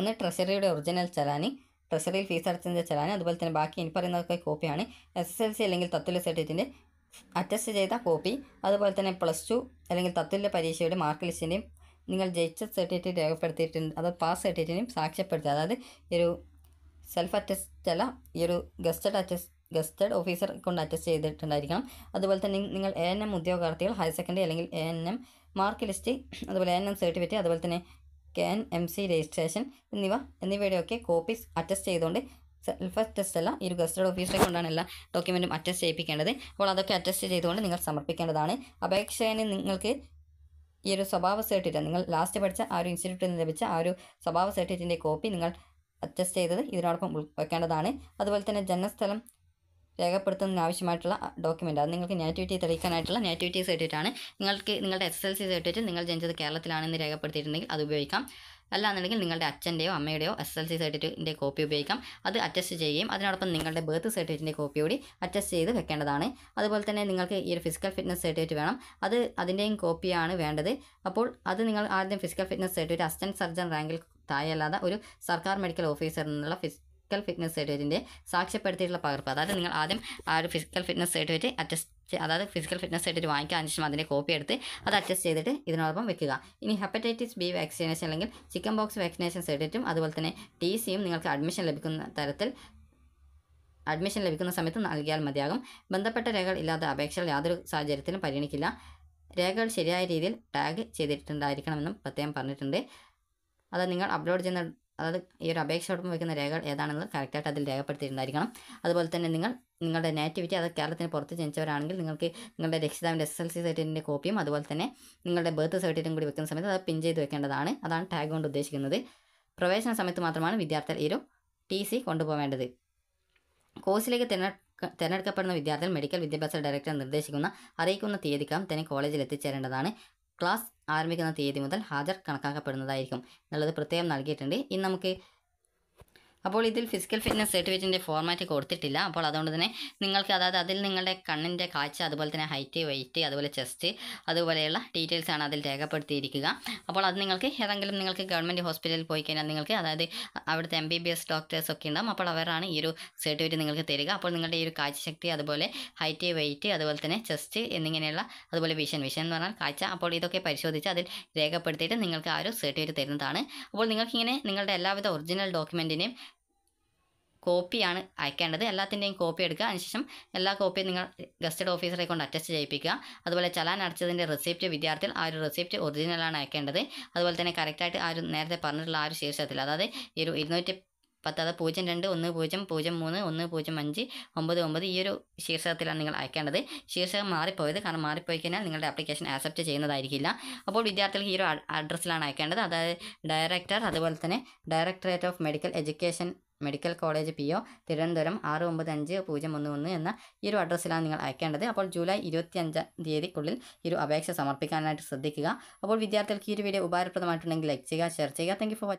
ഒന്ന് ട്രഷറിയുടെ ഒറിജിനൽ ചലാനി ട്രഷറിയിൽ ഫീസ് അടച്ചതിൻ്റെ ചലാന് അതുപോലെ തന്നെ ബാക്കി ഇനി പറയുന്നതൊക്കെ കോപ്പിയാണ് എസ് എസ് എൽ സി അല്ലെങ്കിൽ തത്തുല്യ സർട്ടിഫിക്കറ്റിൻ്റെ അറ്റസ്റ്റ് ചെയ്ത കോപ്പി അതുപോലെ തന്നെ പ്ലസ് ടു അല്ലെങ്കിൽ തത്തുല്യ പരീക്ഷയുടെ മാർക്ക് ലിസ്റ്റിൻ്റെയും നിങ്ങൾ ജയിച്ച സർട്ടിഫിക്കറ്റ് രേഖപ്പെടുത്തിയിട്ടുണ്ട് അത് പാസ് സർട്ടിഫിക്കറ്റിനും സാക്ഷ്യപ്പെടുത്തുക അതായത് ഈ ഒരു സെൽഫ് അറ്റസ്റ്റ് അല്ല ഈ ഒരു ഗസ്റ്റഡ് അറ്റസ്റ്റ് ഗസ്റ്റഡ് ഓഫീസർ കൊണ്ട് അറ്റസ്റ്റ് ചെയ്തിട്ടുണ്ടായിരിക്കണം അതുപോലെ തന്നെ നിങ്ങൾ എ എൻ എം ഉദ്യോഗാർത്ഥികൾ ഹയർ സെക്കൻഡറി അല്ലെങ്കിൽ A N M mark list അതുപോലെ എ എൻ എം സർട്ടിഫിക്കറ്റ് അതുപോലെ തന്നെ K N M C registration എന്നിവ എന്നിവയുടെയൊക്കെ കോപ്പീസ് അറ്റസ്റ്റ് ചെയ്തുകൊണ്ട് ഫസ്റ്റ് ടെസ്റ്റ് അല്ല ഈ ഒരു ഗസ്റ്റഡ് ഓഫീസറെ കൊണ്ടാണ് എല്ലാ ഡോക്യുമെൻറ്റും അറ്റസ്റ്റ് ചെയ്യിപ്പിക്കേണ്ടത് അപ്പോൾ അതൊക്കെ അറ്റസ്റ്റ് ചെയ്തുകൊണ്ട് നിങ്ങൾ സമർപ്പിക്കേണ്ടതാണ് അപേക്ഷകന് നിങ്ങൾക്ക് ഈ ഒരു സ്വഭാവ സർട്ടിഫിക്കറ്റ് നിങ്ങൾ ലാസ്റ്റ് പഠിച്ച ആ ഒരു ഇൻസ്റ്റിറ്റ്യൂട്ടിൽ നിന്ന് ലഭിച്ച ആ ഒരു സ്വഭാവ സർട്ടിഫിക്കറ്റിൻ്റെ കോപ്പി നിങ്ങൾ അറ്റസ്റ്റ് ചെയ്തത് ഇതിനോടൊപ്പം വെക്കേണ്ടതാണ് അതുപോലെ തന്നെ ജനനസ്ഥലം രേഖപ്പെടുത്തുന്നതിന് ആവശ്യമായിട്ടുള്ള ഡോക്യുമെൻ്റ് അത് നിങ്ങൾക്ക് നെഗറ്റിവിറ്റി തെളിയിക്കാനായിട്ടുള്ള നെഗറ്റിവിറ്റി സർട്ടിഫിക്കറ്റ് ആണ് നിങ്ങൾക്ക് നിങ്ങളുടെ എസ് എൽ സി സർട്ടിഫിക്കറ്റ് നിങ്ങൾ ജനിച്ചത് കേരളത്തിലാണെന്ന് രേഖപ്പെടുത്തിയിട്ടുണ്ടെങ്കിൽ അത് ഉപയോഗിക്കാം അല്ലാന്നുണ്ടെങ്കിൽ നിങ്ങളുടെ അച്ഛൻ്റെയോ അമ്മയുടെയോ എസ് എൽ സി സർട്ടിഫിക്കറ്റിൻ്റെ കോപ്പി ഉപയോഗിക്കാം അത് അറ്റസ്റ്റ് ചെയ്യുകയും അതിനോടൊപ്പം നിങ്ങളുടെ ബർത്ത് സർട്ടിഫിക്കറ്റിൻ്റെ കോപ്പി കൂടി അറ്റസ്റ്റ് ചെയ്ത് വെക്കേണ്ടതാണ് അതുപോലെ തന്നെ നിങ്ങൾക്ക് ഈ ഒരു ഫിസിക്കൽ ഫിറ്റ്നസ് സർട്ടിഫിക്കറ്റ് വേണം അത് അതിൻ്റെയും കോപ്പിയാണ് വേണ്ടത് അപ്പോൾ അത് നിങ്ങൾ ആദ്യം physical fitness certificate assistant surgeon റാങ്കിൽ തായല്ലാതെ ഒരു സർക്കാർ മെഡിക്കൽ ഓഫീസറിൽ നിന്നുള്ള ഫിസിക്കൽ ഫിറ്റ്നസ് സർട്ടിഫിക്കറ്റിൻ്റെ സാക്ഷ്യപ്പെടുത്തിയിട്ടുള്ള പകർപ്പ് അതായത് നിങ്ങൾ ആദ്യം ആ ഒരു ഫിസിക്കൽ ഫിറ്റ്നസ് സർട്ടിഫിക്കറ്റ് അറ്റസ്റ്റ് അതായത് ഫിസിക്കൽ ഫിറ്റ്നസ് സർട്ടിഫിക്കറ്റ് വാങ്ങിക്കാൻ ശേഷം അതിൻ്റെ കോപ്പി എടുത്ത് അത് അഡ്ജസ്റ്റ് ചെയ്തിട്ട് ഇതിനോടൊപ്പം വെക്കുക ഇനി ഹെപ്പറ്റൈറ്റിസ് ബി വാക്സിനേഷൻ അല്ലെങ്കിൽ ചിക്കൻ ബോക്സ് വാക്സിനേഷൻ സർട്ടിഫിക്കറ്റും അതുപോലെ തന്നെ ടി സിയും നിങ്ങൾക്ക് അഡ്മിഷൻ ലഭിക്കുന്ന തരത്തിൽ അഡ്മിഷൻ ലഭിക്കുന്ന സമയത്ത് നൽകിയാൽ മതിയാകും ബന്ധപ്പെട്ട രേഖകൾ ഇല്ലാത്ത അപേക്ഷകൾ യാതൊരു സാഹചര്യത്തിലും പരിഗണിക്കില്ല രേഖകൾ ശരിയായ രീതിയിൽ ടാഗ് ചെയ്തിട്ടുണ്ടായിരിക്കണമെന്നും പ്രത്യേകം പറഞ്ഞിട്ടുണ്ട് അത് നിങ്ങൾ അപ്ലോഡ് ചെയ്യുന്ന അതായത് ഈ ഒരു അപേക്ഷയോടൊപ്പം വയ്ക്കുന്ന രേഖകൾ ഏതാണെന്ന് കറക്റ്റായിട്ട് അതിൽ രേഖപ്പെടുത്തിയിട്ടുണ്ടായിരിക്കണം അതുപോലെ തന്നെ നിങ്ങൾ നിങ്ങളുടെ നേറ്റിവിറ്റി അത് കേരളത്തിന് പുറത്ത് ജനിച്ചവരാണെങ്കിൽ നിങ്ങൾക്ക് നിങ്ങളുടെ രക്ഷിതാവിൻ്റെ എസ് എൽ സി സർട്ടിഫിക്കറ്റിൻ്റെ കോപ്പിയും അതുപോലെ തന്നെ നിങ്ങളുടെ ബർത്ത് സർട്ടിഫിക്കറ്റും കൂടി വെക്കുന്ന സമയത്ത് അത് പിൻ ചെയ്ത് വെക്കേണ്ടതാണ് അതാണ് ടാഗ് കൊണ്ട് ഉദ്ദേശിക്കുന്നത് പ്രവേശന സമയത്ത് മാത്രമാണ് വിദ്യാർത്ഥികൾ ഈ ഒരു ടി സി കൊണ്ടുപോകേണ്ടത് കോഴ്സിലേക്ക് തിരഞ്ഞെ തിരഞ്ഞെടുക്കപ്പെടുന്ന വിദ്യാർത്ഥികൾ മെഡിക്കൽ വിദ്യാഭ്യാസ ഡയറക്ടർ നിർദ്ദേശിക്കുന്ന അറിയിക്കുന്ന തീയതിക്കാം തന്നെ കോളേജിൽ എത്തിച്ചേരേണ്ടതാണ് ക്ലാസ് ആരംഭിക്കുന്ന തീയതി മുതൽ ഹാജർ കണക്കാക്കപ്പെടുന്നതായിരിക്കും എന്നുള്ളത് പ്രത്യേകം നൽകിയിട്ടുണ്ട് ഇനി നമുക്ക് അപ്പോൾ ഇതിൽ ഫിസിക്കൽ ഫിറ്റ്നസ് സർട്ടിഫിക്കറ്റിൻ്റെ ഫോർമാറ്റ് കൊടുത്തിട്ടില്ല അപ്പോൾ അതുകൊണ്ട് തന്നെ നിങ്ങൾക്ക് അതായത് അതിൽ നിങ്ങളുടെ കണ്ണിൻ്റെ കാഴ്ച അതുപോലെ തന്നെ ഹൈറ്റ് വെയിറ്റ് അതുപോലെ ചെസ്റ്റ് അതുപോലെയുള്ള ഡീറ്റെയിൽസ് ആണ് അതിൽ രേഖപ്പെടുത്തിയിരിക്കുക അപ്പോൾ അത് നിങ്ങൾക്ക് ഏതെങ്കിലും നിങ്ങൾക്ക് ഗവൺമെൻറ് ഹോസ്പിറ്റലിൽ പോയി കഴിഞ്ഞാൽ നിങ്ങൾക്ക് അതായത് അവിടുത്തെ M B B S doctors ഒക്കെ ഉണ്ടാകും അപ്പോൾ അവരാണ് ഈ ഒരു സർട്ടിഫിക്കറ്റ് നിങ്ങൾക്ക് തരിക അപ്പോൾ നിങ്ങളുടെ ഈ ഒരു കാഴ്ചശക്തി അതുപോലെ ഹൈറ്റ് വെയിറ്റ് അതുപോലെ തന്നെ ചെസ്റ്റ് എന്നിങ്ങനെയുള്ള അതുപോലെ വിഷൻ വിഷൻ എന്ന് പറഞ്ഞാൽ കാഴ്ച അപ്പോൾ ഇതൊക്കെ പരിശോധിച്ച് അതിൽ രേഖപ്പെടുത്തിയിട്ട് നിങ്ങൾക്ക് ആ ഒരു സർട്ടിഫിക്കറ്റ് തരുന്നതാണ് അപ്പോൾ നിങ്ങൾക്കിങ്ങനെ നിങ്ങളുടെ എല്ലാവിധ ഒറിജിനൽ ഡോക്യുമെൻറ്റിനെയും കോപ്പിയാണ് അയക്കേണ്ടത് എല്ലാത്തിൻ്റെയും കോപ്പി എടുക്കുക അതിനുശേഷം എല്ലാ കോപ്പിയും നിങ്ങൾ ഗസ്റ്റഡ് ഓഫീസറെ കൊണ്ട് അറ്റസ്റ്റ് ചെയ്യിപ്പിക്കുക അതുപോലെ ചലാൻ അടച്ചതിൻ്റെ റെസിപ്റ്റ് വിദ്യാർത്ഥികൾ ആ ഒരു റെസിപ്റ്റ് ഒറിജിനലാണ് അയക്കേണ്ടത് അതുപോലെ തന്നെ കറക്റ്റായിട്ട് ആ ഒരു നേരത്തെ പറഞ്ഞിട്ടുള്ള ആ ഒരു ശീർഷത്തിൽ അതായത് ഈ ഒരു ഇരുന്നൂറ്റി പത്ത് അത് പൂജ്യം രണ്ട് ഒന്ന് പൂജ്യം പൂജ്യം മൂന്ന് ഒന്ന് പൂജ്യം അഞ്ച് ഒമ്പത് ഒമ്പത് ഈ ഒരു ശീർഷകത്തിലാണ് നിങ്ങൾ അയക്കേണ്ടത് ശീർഷകം മാറിപ്പോയത് കാരണം മാറിപ്പോയി കഴിഞ്ഞാൽ നിങ്ങളുടെ ആപ്ലിക്കേഷൻ ആക്സെപ്റ്റ് ചെയ്യുന്നതായിരിക്കില്ല അപ്പോൾ വിദ്യാർത്ഥികൾക്ക് ഈ ഒരു അഡ്രസ്സിലാണ് അയക്കേണ്ടത് അതായത് ഡയറക്ടർ അതുപോലെ തന്നെ directorate of medical education medical college P O Thiruvananthapuram ആറ് ഒമ്പത് അഞ്ച് പൂജ്യം ഒന്ന് ഒന്ന് എന്ന ഈ ഒരു അഡ്രസ്സിലാണ് നിങ്ങൾ അയക്കേണ്ടത് അപ്പോൾ ജൂലൈ ഇരുപത്തി അഞ്ചാം തീയതിക്കുള്ളിൽ ഈ ഒരു അപേക്ഷ സമർപ്പിക്കാനായിട്ട് ശ്രദ്ധിക്കുക അപ്പോൾ വിദ്യാർത്ഥികൾക്ക് ഈ ഒരു വീഡിയോ ഉപകാരപ്രദമായിട്ടുണ്ടെങ്കിൽ ലൈക്ക് ചെയ്യുക ഷെയർ ചെയ്യുക താങ്ക് ഫോർ വാച്ചിങ്